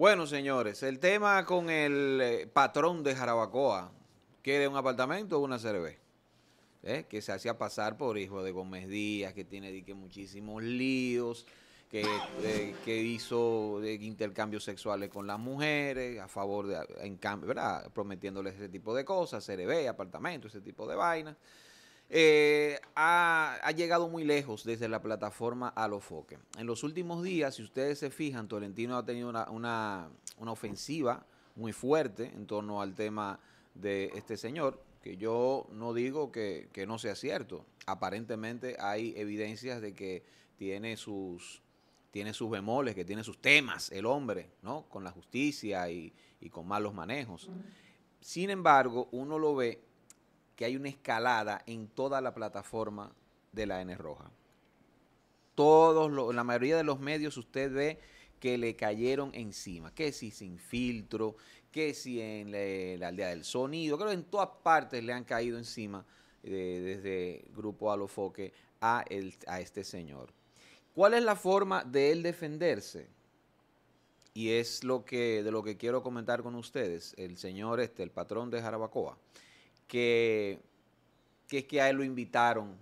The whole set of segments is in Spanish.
Bueno, señores, el tema con el eh, patrón de Jarabacoa, que de un apartamento o una cerveza, ¿Eh? que se hacía pasar por hijo de Gómez Díaz, que tiene muchísimos líos, que, eh, que hizo intercambios sexuales con las mujeres, a favor de, en cambio, ¿verdad? Prometiéndoles ese tipo de cosas, cerveza, apartamento, ese tipo de vainas. Eh, ha, llegado muy lejos desde la plataforma a Alofoque. En los últimos días, si ustedes se fijan, Tolentino ha tenido una, ofensiva muy fuerte en torno al tema de este señor, que yo no digo que, no sea cierto. Aparentemente hay evidencias de que tiene sus, tiene sus bemoles, que tiene sus temas el hombre, ¿no? Con la justicia y, y con malos manejos. Sin embargo, uno lo ve que hay una escalada en toda la plataforma de la N roja. Todos la mayoría de los medios usted ve que le cayeron encima, que si sin filtro, que si en la, aldea del sonido, creo que en todas partes le han caído encima eh, desde Grupo Alofoque a, a este señor. ¿Cuál es la forma de él defenderse? Y es lo que, de lo que quiero comentar con ustedes, el señor este, el patrón de Jarabacoa que, es que a él lo invitaron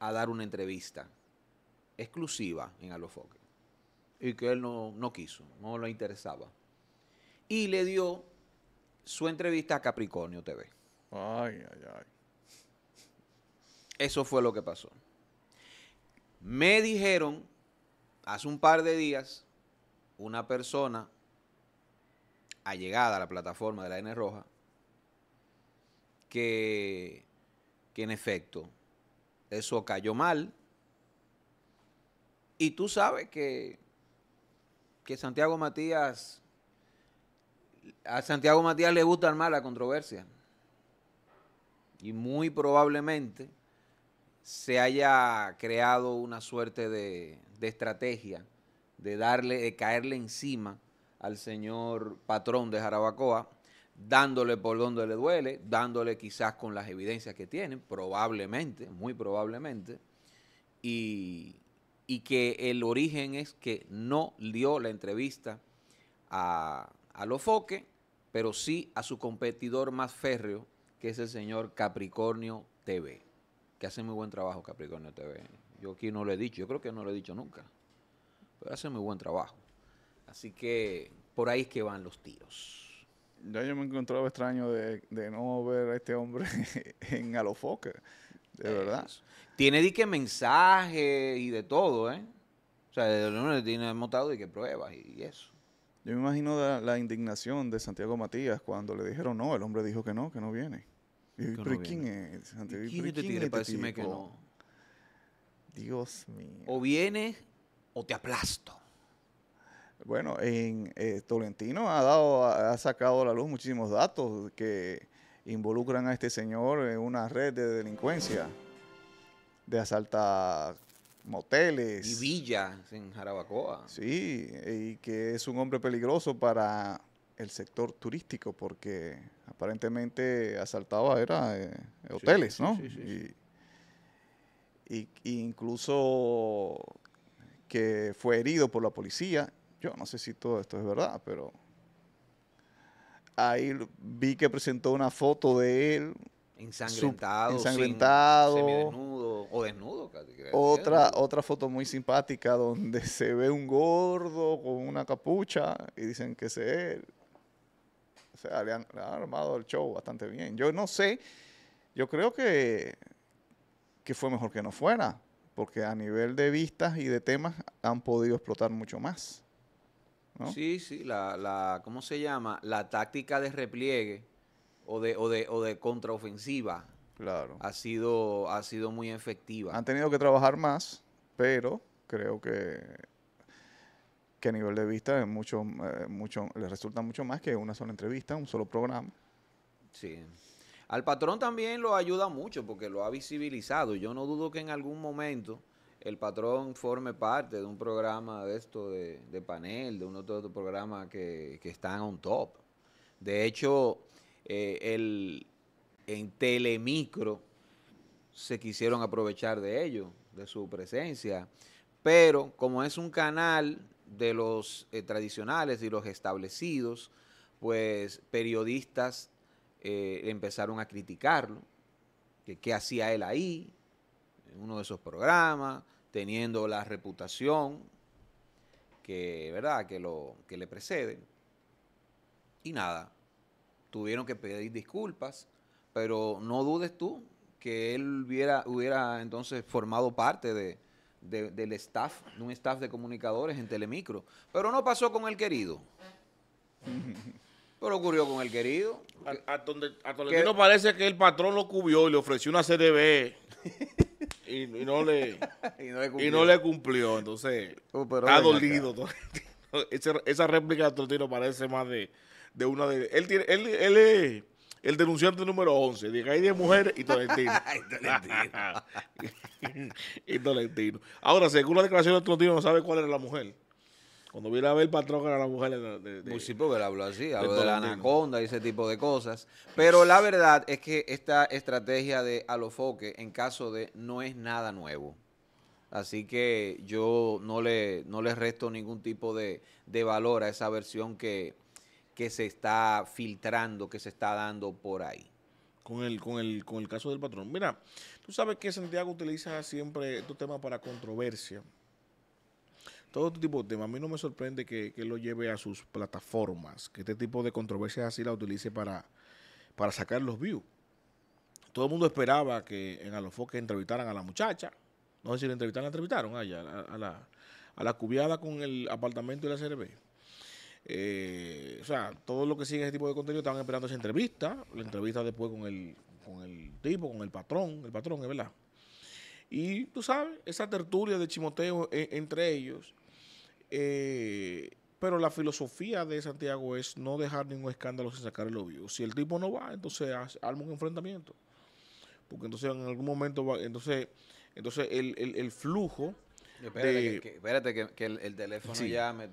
a dar una entrevista exclusiva en Alofoque y que él no, no quiso, no lo interesaba. Y le dio su entrevista a Capricornio TV. Ay, ay, ay. Eso fue lo que pasó. Me dijeron hace un par de días una persona allegada a la plataforma de la N Roja que, en efecto eso cayó mal. Y tú sabes que, que Santiago Matías, a Santiago Matías le gusta armar la controversia. Y muy probablemente se haya creado una suerte de, de estrategia de darle, de caerle encima al señor patrón de Jarabacoa, dándole por donde le duele, dándole quizás con las evidencias que tienen, probablemente, muy probablemente, y, que el origen es que no dio la entrevista a, a Lofoque, pero sí a su competidor más férreo, que es el señor Capricornio TV, que hace muy buen trabajo Capricornio TV. Yo aquí no lo he dicho, yo creo que no lo he dicho nunca, pero hace muy buen trabajo. Así que por ahí es que van los tiros ya yo me encontraba extraño de, no ver a este hombre en Alofoque, de verdad. Tiene dique mensaje y de todo, ¿eh? O sea, de le tiene motado y que pruebas y, eso. Yo me imagino la, indignación de Santiago Matías cuando le dijeron no, el hombre dijo que no, que no viene. Y, ¿quién es? ¿Quién te tiene para este decirme que no? Dios mío. O vienes o te aplasto. Bueno, en eh, Tolentino ha dado, ha sacado a la luz muchísimos datos que involucran a este señor en una red de delincuencia, de asalta moteles. Y villas en Jarabacoa. Sí, y que es un hombre peligroso para el sector turístico, porque aparentemente asaltaba era eh, hoteles, ¿no? Sí, sí, y incluso que fue herido por la policía yo no sé si todo esto es verdad, pero ahí vi que presentó una foto de él ensangrentado, ensangrentado o desnudo. Casi, otra ¿eh? otra foto muy simpática donde se ve un gordo con una capucha y dicen que es él. O sea, le han, armado el show bastante bien. Yo no sé, yo creo que, que fue mejor que no fuera, porque a nivel de vistas y de temas han podido explotar mucho más. Sí, sí, la, la, ¿cómo se llama? La táctica de repliegue o de, o de, o de contraofensiva claro. ha, sido, ha sido muy efectiva. Han tenido que trabajar más, pero creo que, que a nivel de vista es mucho, eh, mucho, les resulta mucho más que una sola entrevista, un solo programa. Sí. Al patrón también lo ayuda mucho porque lo ha visibilizado. Yo no dudo que en algún momento el patrón forme parte de un programa de esto de, panel, de uno otro programa que, están on top. De hecho, eh, en Telemicro se quisieron aprovechar de ello, de su presencia, pero como es un canal de los eh, tradicionales y los establecidos, pues periodistas eh, empezaron a criticarlo, que qué hacía él ahí, uno de esos programas, teniendo la reputación que, ¿verdad? Que, lo, que le precede. Y nada, tuvieron que pedir disculpas, pero no dudes tú que él hubiera, hubiera entonces formado parte de, del staff, de un staff de comunicadores en Telemicro. Pero no pasó con el querido. Pero ocurrió con el querido. A, donde, a parece que el patrón lo cubrió y le ofreció una CDB. y, no le, y, no le cumplió. Entonces, ha uh, está dolido. esa réplica de Tortino parece más de, de una de... Él, tiene, él, él es el denunciante número 11. Diga, hay 10 mujeres y Tolentino. y Tolentino. Ahora, según la declaración de Tolentino, no sabe cuál era la mujer. Cuando viene a ver el patrón era la mujer de, de, de pues sí, porque habló así, habló de, la anaconda y ese tipo de cosas. Pero la verdad es que esta estrategia de alofoque en caso de no es nada nuevo. Así que yo no le, le resto ningún tipo de, valor a esa versión que, se está filtrando, que se está dando por ahí. Con el, con el, con el caso del patrón. Mira, tú sabes que Santiago utiliza siempre estos temas para controversia todo este tipo de temas. A mí no me sorprende que, lo lleve a sus plataformas, que este tipo de controversias así la utilice para, para sacar los views. Todo el mundo esperaba que en Alofoque entrevistaran a la muchacha. No sé si la entrevistaron, la entrevistaron allá, a, la, a la cubiada con el apartamento y la CRB. Eh, o sea, todo lo que sigue ese tipo de contenido estaban esperando esa entrevista, la entrevista después con el, con el tipo, con el patrón, el patrón, es verdad. Y tú sabes, esa tertulia de chimoteo eh, entre ellos, eh, pero la filosofía de Santiago es no dejar ningún escándalo sin sacar el obvio. Si el tipo no va, entonces arma un enfrentamiento. Porque entonces en algún momento va, entonces, entonces el, el, flujo. espérate, que, el, teléfono ya me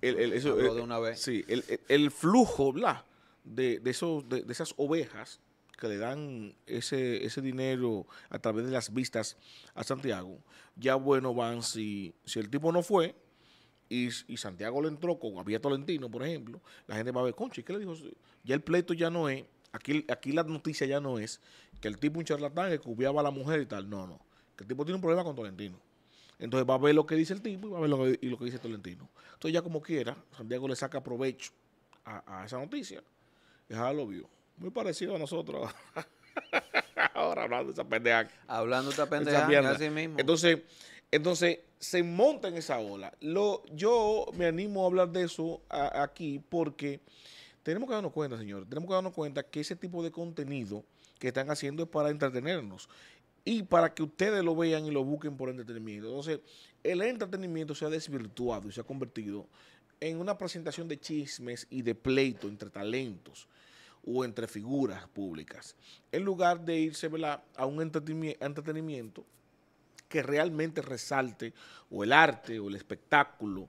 El, el eh, una vez. Sí, el, flujo, bla, de, de, esos, de esas ovejas que le dan ese, ese dinero a través de las vistas a Santiago, ya bueno van si, si el tipo no fue, y, Santiago le entró con había Tolentino, por ejemplo, la gente va a ver, conche ¿qué le dijo? Ya el pleito ya no es, aquí, aquí la noticia ya no es que el tipo un charlatán que cubiaba a la mujer y tal. No, no. Que el tipo tiene un problema con Tolentino. Entonces va a ver lo que dice el tipo y va a ver lo que, y lo que dice Tolentino. Entonces ya como quiera, Santiago le saca provecho a, esa noticia. ya lo vio. Muy parecido a nosotros. Ahora hablando de esa pendeja. Hablando de esa pendeja, Entonces entonces, se monta en esa ola. Lo, yo me animo a hablar de eso aquí porque tenemos que darnos cuenta, señores, tenemos que darnos cuenta que ese tipo de contenido que están haciendo es para entretenernos y para que ustedes lo vean y lo busquen por entretenimiento. Entonces, el entretenimiento se ha desvirtuado y se ha convertido en una presentación de chismes y de pleito entre talentos o entre figuras públicas, en lugar de irse a un entretenimiento que realmente resalte o el arte o el espectáculo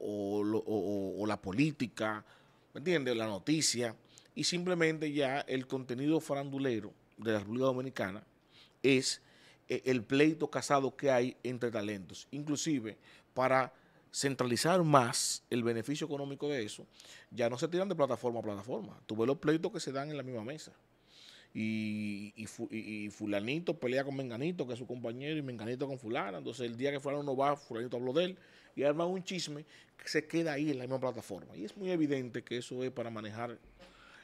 o, la política, ¿me entiendes? La noticia y simplemente ya el contenido farandulero de la República Dominicana es eh, el pleito casado que hay entre talentos. Inclusive para centralizar más el beneficio económico de eso, ya no se tiran de plataforma a plataforma. Tú ves los pleitos que se dan en la misma mesa y, fulanito pelea con menganito, que es su compañero, y menganito con fulana. Entonces el día que fulano no va, fulanito habló de él y arma un chisme que se queda ahí en la misma plataforma. Y es muy evidente que eso es para manejar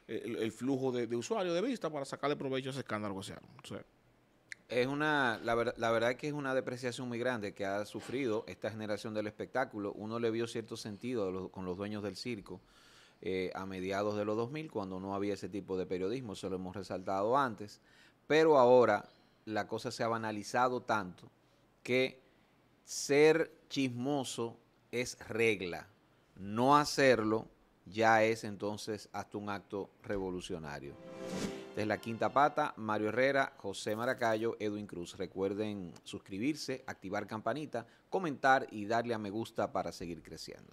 eh, el, flujo de, usuarios de vista, para sacarle provecho a ese escándalo que se arma. es una, la, verdad que es una depreciación muy grande que ha sufrido esta generación del espectáculo. Uno le vio cierto sentido con los dueños del circo eh, a mediados de los 2000, cuando no había ese tipo de periodismo, se lo hemos resaltado antes, pero ahora la cosa se ha banalizado tanto que ser chismoso es regla, no hacerlo ya es entonces hasta un acto revolucionario. Desde la quinta pata, Mario Herrera, José Maracayo, Edwin Cruz. Recuerden suscribirse, activar campanita, comentar y darle a me gusta para seguir creciendo.